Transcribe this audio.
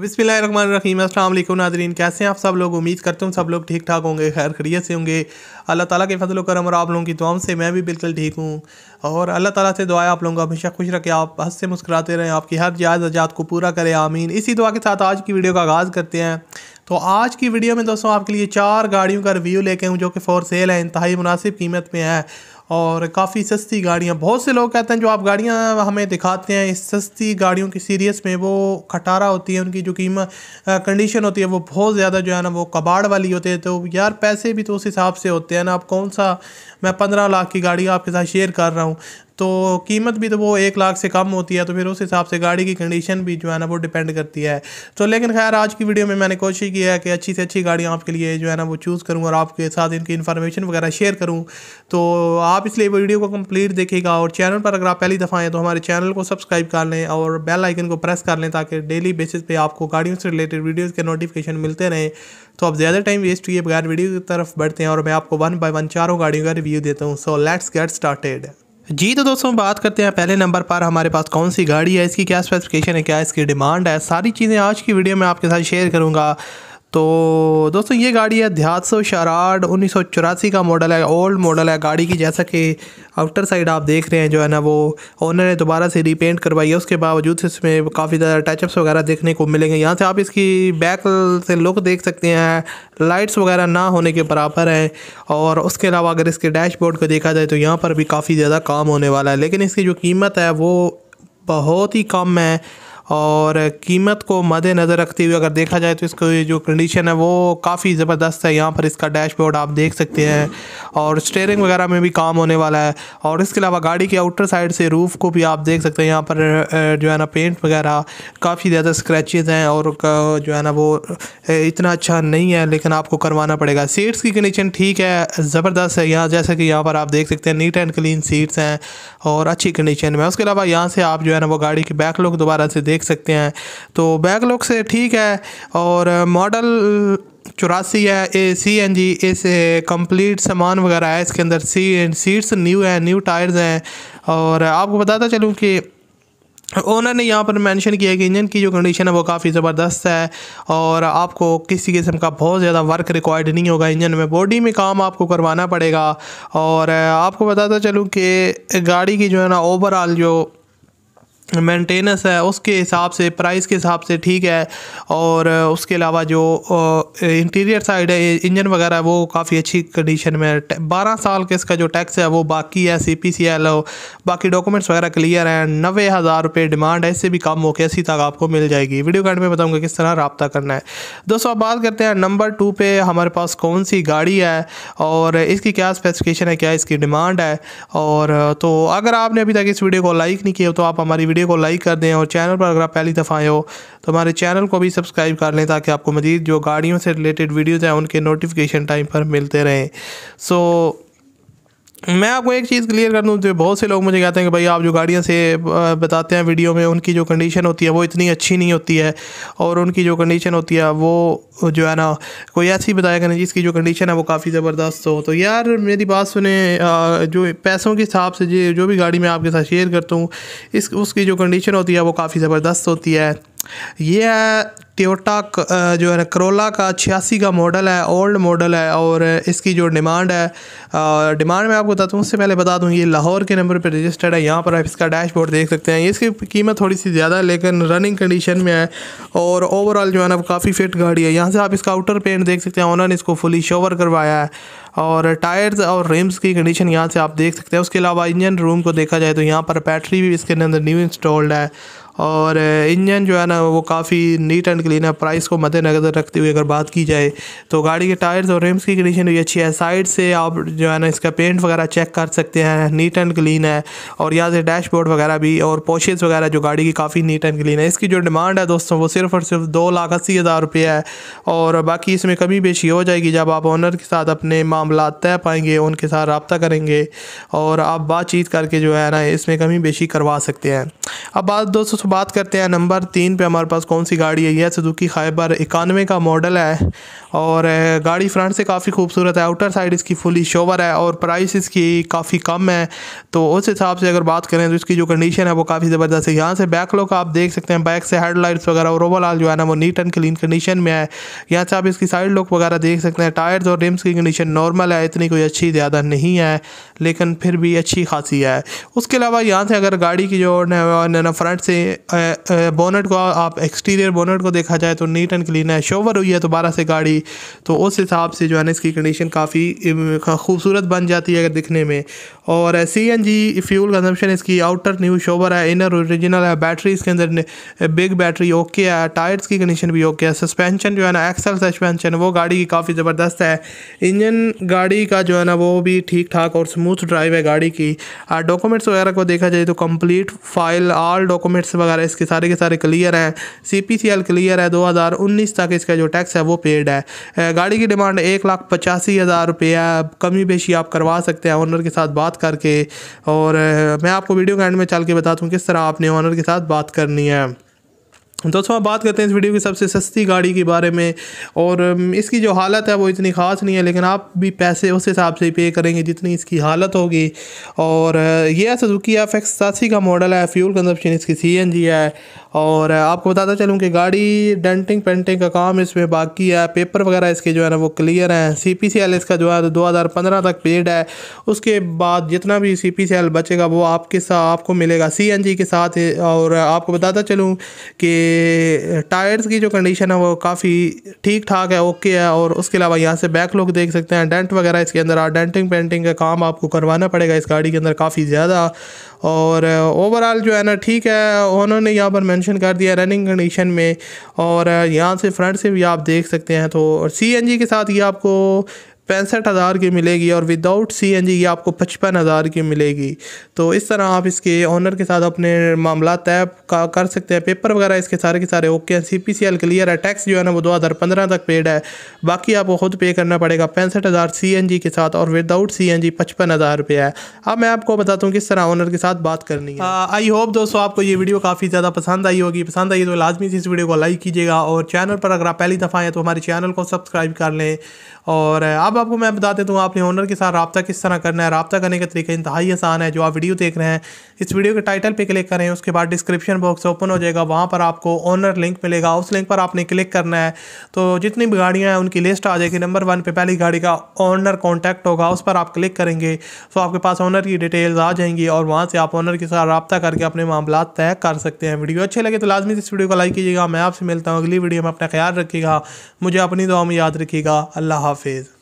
बिसमीम अल्लाम नाजरीन कैसे हैं आप सब लोग उम्मीद करते हूँ सब लोग ठीक ठाक होंगे खैर खरीत से होंगे अल्लाह ताला के फजल करम और आप लोगों की दुआओं से मैं भी बिल्कुल ठीक हूँ और अल्लाह ताला से दुआ आप लोगों को हमेशा खुश रखे आप हंस से मुस्कुराते रहें आपकी हर जायज़ अजात को पूरा करें आमीन इसी दुआ के साथ आज की वीडियो का आगाज़ करते हैं तो आज की वीडियो में दोस्तों आपके लिए चार गाड़ियों का रिव्यू लेके हूँ जो कि फ़ोर सेल है इंतहाई मुनासिब कीमत में है और काफ़ी सस्ती गाड़ियाँ बहुत से लोग कहते हैं जो आप गाड़ियाँ हमें दिखाते हैं इस सस्ती गाड़ियों की सीरीज़ में वो खटारा होती है उनकी जो कीमत कंडीशन होती है वो बहुत ज़्यादा जो है ना वो कबाड़ वाली होती है तो यार पैसे भी तो उस हिसाब से होते हैं ना आप कौन सा मैं पंद्रह लाख की गाड़ी आपके साथ शेयर कर रहा हूँ तो कीमत भी तो वो एक लाख से कम होती है तो फिर उस हिसाब से गाड़ी की कंडीशन भी जो है ना वो डिपेंड करती है तो लेकिन खैर आज की वीडियो में मैंने कोशिश की है कि अच्छी से अच्छी गाड़ियाँ आपके लिए जो है ना वो चूज़ करूँ और आपके साथ इनकी इन्फॉर्मेशन वगैरह शेयर करूँ तो आप इसलिए वीडियो को कम्प्लीट देखेगा और चैनल पर अगर आप पहली दफ़ा आएँ तो हमारे चैनल को सब्सक्राइब कर लें और बेल आइकन को प्रेस कर लें ताकि डेली बेसिस पर आपको गाड़ियों से रिलेटेड वीडियोज़ के नोटिफिकेशन मिलते रहें तो आप ज़्यादा टाइम वेस्ट किए बगैर वीडियो की तरफ बढ़ते हैं और मैं आपको वन बाय वन चारों गाड़ियों का रिव्यू देता हूँ सो लेट्स गेट स्टार्टेड जी तो दोस्तों बात करते हैं पहले नंबर पर हमारे पास कौन सी गाड़ी है इसकी क्या स्पेसिफिकेशन है क्या इसकी डिमांड है सारी चीज़ें आज की वीडियो में आपके साथ शेयर करूँगा तो दोस्तों ये गाड़ी है ध्यासो शराड उन्नीस का मॉडल है ओल्ड मॉडल है गाड़ी की जैसा कि आउटर साइड आप देख रहे हैं जो है ना वो ओनर ने दोबारा से रीपेंट करवाई है उसके बावजूद इसमें काफ़ी ज़्यादा टचअप्स वगैरह देखने को मिलेंगे यहाँ से आप इसकी बैक से लुक देख सकते हैं लाइट्स वगैरह ना होने के बराबर हैं और उसके अलावा अगर इसके डैशबोर्ड को देखा जाए तो यहाँ पर भी काफ़ी ज़्यादा काम होने वाला है लेकिन इसकी जो कीमत है वो बहुत ही कम है और कीमत को मद्देनज़र रखते हुए अगर देखा जाए तो इसका जो कंडीशन है वो काफ़ी ज़बरदस्त है यहाँ पर इसका डैशबोर्ड आप देख सकते हैं और स्टेयरिंग वगैरह में भी काम होने वाला है और इसके अलावा गाड़ी के आउटर साइड से रूफ़ को भी आप देख सकते हैं यहाँ पर जो है ना पेंट वगैरह काफ़ी ज़्यादा स्क्रैचेज़ हैं और जो है ना वो इतना अच्छा नहीं है लेकिन आपको करवाना पड़ेगा सीट्स की कंडीशन ठीक है ज़बरदस्त है यहाँ जैसे कि यहाँ पर आप देख सकते हैं नीट एंड क्लीन सीट्स हैं और अच्छी कंडीशन में उसके अलावा यहाँ से आप जो है ना वो गाड़ी की लुक दोबारा से देख देख सकते हैं तो बैक लुक से ठीक है और मॉडल चौरासी है ए सी एन जी इस कंप्लीट सामान वगैरह है इसके अंदर सी सीट्स न्यू हैं न्यू टायर्स हैं और आपको बताता चलूँ कि ओनर ने यहाँ पर मेंशन किया कि इंजन की जो कंडीशन है वो काफ़ी ज़बरदस्त है और आपको किसी किस्म का बहुत ज़्यादा वर्क रिक्वायर्ड नहीं होगा इंजन में बॉडी में काम आपको करवाना पड़ेगा और आपको बताता चलूँ कि गाड़ी की जो है ना ओवरऑल जो मेंटेनेंस है उसके हिसाब से प्राइस के हिसाब से ठीक है और उसके अलावा जो इंटीरियर साइड है इंजन वगैरह वो काफ़ी अच्छी कंडीशन में है बारह साल के इसका जो टैक्स है वो बाकी है सी पी सी एल हो बाकी डॉक्यूमेंट्स वगैरह क्लियर हैं नबे हज़ार रुपये डिमांड है इससे भी कम के अस्सी तक आपको मिल जाएगी वीडियो कार्ड में बताऊँगा किस तरह रबता करना है दोस्तों अब बात करते हैं नंबर टू पर हमारे पास कौन सी गाड़ी है और इसकी क्या स्पेसिफिकेशन है क्या इसकी डिमांड है और तो अगर आपने अभी तक इस वीडियो को लाइक नहीं किया तो आप हमारी वीडियो को लाइक कर दें और चैनल पर अगर आप पहली दफ़ा आए हो तो हमारे चैनल को भी सब्सक्राइब कर लें ताकि आपको मजीद जो गाड़ियों से रिलेटेड वीडियोज़ हैं उनके नोटिफिकेशन टाइम पर मिलते रहें सो so, मैं आपको एक चीज़ क्लियर कर दूँ जो बहुत से लोग मुझे कहते हैं कि भाई आप जो गाड़ियाँ से बताते हैं वीडियो में उनकी जो कंडीशन होती है वो इतनी अच्छी नहीं होती है और उनकी जो कंडीशन होती है वो जो है ना कोई ऐसी बताया करें जिसकी जो कंडीशन है वो काफ़ी ज़बरदस्त हो तो यार मेरी बात सुने जो पैसों के हिसाब से जो भी गाड़ी मैं आपके साथ शेयर करता हूँ इस उसकी जो कंडीशन होती है वो काफ़ी ज़बरदस्त होती है ये है ट्योटा जो है करोला का छियासी का मॉडल है ओल्ड मॉडल है और इसकी जो डिमांड है डिमांड मैं आपको बताता हूँ उससे पहले बता दूँ ये लाहौर के नंबर पर रजिस्टर्ड है यहाँ पर आप इसका डैशबोर्ड देख सकते हैं इसकी कीमत थोड़ी सी ज़्यादा है लेकिन रनिंग कंडीशन में है और ओवरऑल जो है ना काफ़ी फिट गाड़ी है यहाँ से आप इसका आउटर पेंट देख सकते हैं उन्होंने इसको फुली शोवर करवाया है और टायर्स और रिम्स की कंडीशन यहाँ से आप देख सकते हैं उसके अलावा इंजन रूम को देखा जाए तो यहाँ पर बैटरी भी इसके अंदर न्यू इंस्टॉल्ड है और इंजन जो है ना वो काफ़ी नीट एंड क्लीन है प्राइस को मद्देनजर रखते हुए अगर बात की जाए तो गाड़ी के टायर्स और रिम्स की कंडीशन भी अच्छी है साइड से आप जो है ना इसका पेंट वगैरह चेक कर सकते हैं नीट एंड क्लीन है और यहाँ से डैशबोर्ड वगैरह भी और पोशेज़ वगैरह जो गाड़ी की काफ़ी नीट एंड क्लीन है इसकी जो डिमांड है दोस्तों वो सिर्फ और सिर्फ दो लाख अस्सी हज़ार रुपये है और बाकी इसमें कमी बेशी हो जाएगी जब आप ऑनर के साथ अपने मामला तय पाएंगे उनके साथ रबता करेंगे और आप बातचीत करके जो है ना इसमें कमी बेशी करवा सकते हैं अब बात दोस्तों बात करते हैं नंबर तीन पे हमारे पास कौन सी गाड़ी है यह सुजुकी खाइबर इक्यानवे का मॉडल है और गाड़ी फ्रंट से काफ़ी खूबसूरत है आउटर साइड इसकी फुली शोवर है और प्राइस इसकी काफ़ी कम है तो उस हिसाब से अगर बात करें तो इसकी जो कंडीशन है वो काफ़ी ज़बरदस्त है यहाँ से बैक लुक आप देख सकते हैं बैक से हेडलाइट्स वगैरह और ओवरऑल जो है ना वो नीट एंड क्लीन कंडीशन में है यहाँ से आप इसकी साइड लुक वगैरह देख सकते हैं टायर्स और रिम्स की कंडीशन नॉर्मल है इतनी कोई अच्छी ज़्यादा नहीं है लेकिन फिर भी अच्छी खासी है उसके अलावा यहाँ से अगर गाड़ी की जो ना फ्रंट से बोनट को आप एक्सटीरियर बोनट को देखा जाए तो नीट एंड क्लीन है शोवर हुई है दोबारा तो से गाड़ी तो उस हिसाब से जो है ना इसकी कंडीशन काफ़ी खूबसूरत बन जाती है अगर दिखने में और C N G fuel consumption इसकी आउटर न्यू शोवर है इनर ओरिजिनल है बैटरी इसके अंदर बिग बैटरी ओके है टायर्स की कंडीशन भी ओके है सस्पेंशन जो है ना एक्सल सस्पेंशन वो गाड़ी की काफ़ी ज़बरदस्त है इंजन गाड़ी का जो है ना वो भी ठीक ठाक और स्मूथ ड्राइव है गाड़ी की डॉक्यूमेंट्स वगैरह को देखा जाए तो कंप्लीट फाइल ऑल डॉक्यूमेंट्स वगैरह इसके सारे के सारे क्लियर हैं C P C L clear है 2019 तक इसका जो टैक्स है वो पेड है गाड़ी की डिमांड एक लाख पचासी हज़ार है कमी बेशी आप करवा सकते हैं ऑनर के साथ बात करके और मैं आपको वीडियो के एंड में चल के बता दूँ किस तरह आपने ऑनर के साथ बात करनी है दोस्तों अच्छा, बात करते हैं इस वीडियो की सबसे सस्ती गाड़ी के बारे में और इसकी जो हालत है वो इतनी ख़ास नहीं है लेकिन आप भी पैसे उस हिसाब से पे करेंगे जितनी इसकी हालत होगी और ये है सुजुकी एफ एक्स सतासी का मॉडल है फ्यूल कंजप्शन इसकी सी एन जी है और आपको बताता चलूँ कि गाड़ी डेंटिंग पेंटिंग का काम इसमें बाकी है पेपर वगैरह इसके जो है ना वो क्लियर हैं सी पी सी एल इसका जो है दो हज़ार पंद्रह तक पेड है उसके बाद जितना भी सी पी सी एल बचेगा वो आपके साथ आपको मिलेगा सी एन जी के साथ और आपको बताता चलूँ कि टायर्स की जो कंडीशन है वो काफ़ी ठीक ठाक है ओके है और उसके अलावा यहाँ से बैक लुक देख सकते हैं डेंट वगैरह इसके अंदर डेंटिंग पेंटिंग का काम आपको करवाना पड़ेगा इस गाड़ी के अंदर काफ़ी ज़्यादा और ओवरऑल जो है ना ठीक है उन्होंने यहाँ पर मेंशन कर दिया रनिंग कंडीशन में और यहाँ से फ्रंट से भी आप देख सकते हैं तो सी के साथ ये आपको पैंसठ हज़ार की मिलेगी और विदाउट सी एन जी ये आपको पचपन हज़ार की मिलेगी तो इस तरह आप इसके ऑनर के साथ अपने मामला तय कर सकते हैं पेपर वगैरह इसके सारे के सारे ओके हैं C P C L clear है टैक्स जो है ना वो दो हज़ार पंद्रह तक पेड है बाकी आपको खुद पे करना पड़ेगा पैंसठ हज़ार सी एन जी के साथ और विदाउट सी एन जी पचपन हज़ार रुपये है अब मैं आपको बताता हूँ किस तरह ऑनर के साथ बात करनी है आई हाँ, होप दोस्तों आपको ये वीडियो काफ़ी ज़्यादा पसंद आई होगी पसंद आई तो लाजमी से इस वीडियो को लाइक कीजिएगा और चैनल पर अगर आप पहली दफ़ा आएँ तो हमारे चैनल को सब्सक्राइब कर लें और अब आपको मैं बता देता तो हूँ आपने ओनर के साथ रबा किस तरह करना है रबा करने का तरीका ही आसान है जो आप वीडियो देख रहे हैं इस वीडियो के टाइटल पर क्लिक करें उसके बाद डिस्क्रिप्शन बॉक्स ओपन हो जाएगा वहाँ पर आपको ओनर लिंक मिलेगा उस लिंक पर आपने क्लिक करना है तो जितनी भी गाड़ियाँ हैं उनकी लिस्ट आ जाएगी नंबर वन पर पहली गाड़ी का ऑनर कॉन्टैक्ट होगा उस पर आप क्लिक करेंगे तो आपके पास ऑनर की डिटेल्स आ जाएंगी और वहाँ से आप ऑनर के साथ रबा करके अपने मामला तय कर सकते हैं वीडियो अच्छे लगे तो लाजमी इस वीडियो को लाइक कीजिएगा मैं आपसे मिलता हूँ अगली वीडियो में अपना ख्याल रखिएगा मुझे अपनी दुआ में याद रखिएगा अल्लाह हाफिज़